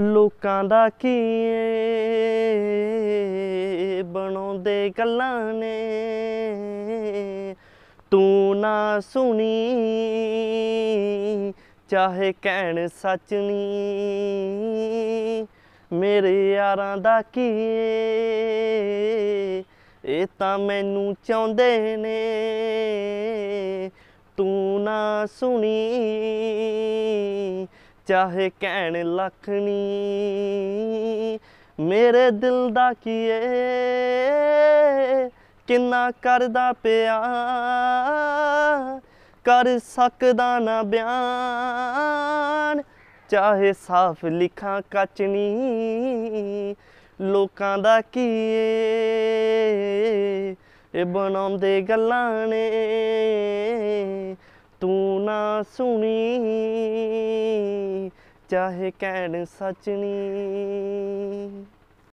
ਲੋਕਾਂ ਦਾ ਕੀ ਏ ਬਣਾਉਂਦੇ ਗੱਲਾਂ ਨੇ ਤੂੰ ਨਾ ਸੁਣੀ ਚਾਹੇ ਕਹਿਣ ਸੱਚ ਨਹੀਂ ਮੇਰੇ ਯਾਰਾਂ ਦਾ ਕੀ ਏ ਇਹ ਤਾਂ ਮੈਨੂੰ ਚਾਹੁੰਦੇ ਨੇ ਤੂੰ ਨਾ ਸੁਣੀ ਚਾਹੇ ਕਹਿਣ ਲਖਣੀ ਮੇਰੇ ਦਿਲ ਦਾ ਕੀਏ ਕਿੰਨਾ ਕਰਦਾ ਪਿਆ ਕਰ ਸਕਦਾ ਨਾ ਬਿਆਨ ਚਾਹੇ ਸਾਫ਼ ਲਿਖਾਂ ਕੱਚਣੀ ਲੋਕਾਂ ਦਾ ਕੀਏ ਇਹ ਬਣਾਉਂਦੇ ਗੱਲਾਂ ਨੇ ਤੂੰ ਨਾ ਸੁਣੀ ਚਾਹੇ ਕਹਿਣ ਸੱਚ ਨੀ